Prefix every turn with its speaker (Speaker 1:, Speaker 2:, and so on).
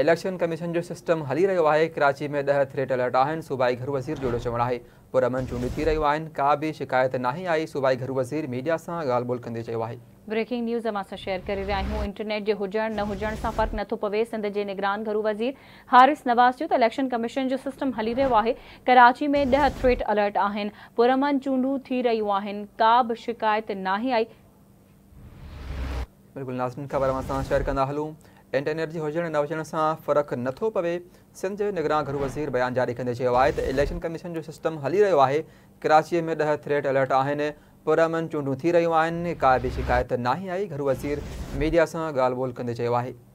Speaker 1: election commission जो system हली रो है कराची में दह थ्रेट अलर्ट आहिनि सूबाई घर वज़ीर जो चवणु आहे पुरमन चूंडियूं थी रहियूं आहिनि का बि शिकायत नाहे आई सूबाई घर वज़ीर मीडिया से गाल बोल कंदे है
Speaker 2: ब्रेकिंग न्यूज़ अमां शेयर कर रहा हूँ इंटरनेट के हुजन न हुजन से फर्क नो पवे सिंध के निगरान घरू वज़ीर हारिस नवाज़ तो इलेक्शन कमीशन जो सिस्टम हली रो है कराची में दह थ्रेट अलर्ट आहिनि पुरमन चूंडूं थी रहियूं आहिनि का बि शिकायत नाहे आई
Speaker 1: बिल्कुल नाज़िन ख़बर असां शेयर कंदा हलूँ एंड एनर्जी हुजण न हुजण सां फ़र्क़ु नथो पवे सिंध निगरान घर वज़ीर बयानु जारी कंदे चयो आहे त इलेक्शन कमीशन जो सिस्टम हली रहियो आहे कराचीअ में ॾह थ्रेट अलर्ट आहिनि पुरमन चूंडियूं थी रहियूं आहिनि का बि शिकायत नाहे आई घर वज़ीर मीडिया सां ॻाल्हि ॿोल कंदे चयो आहे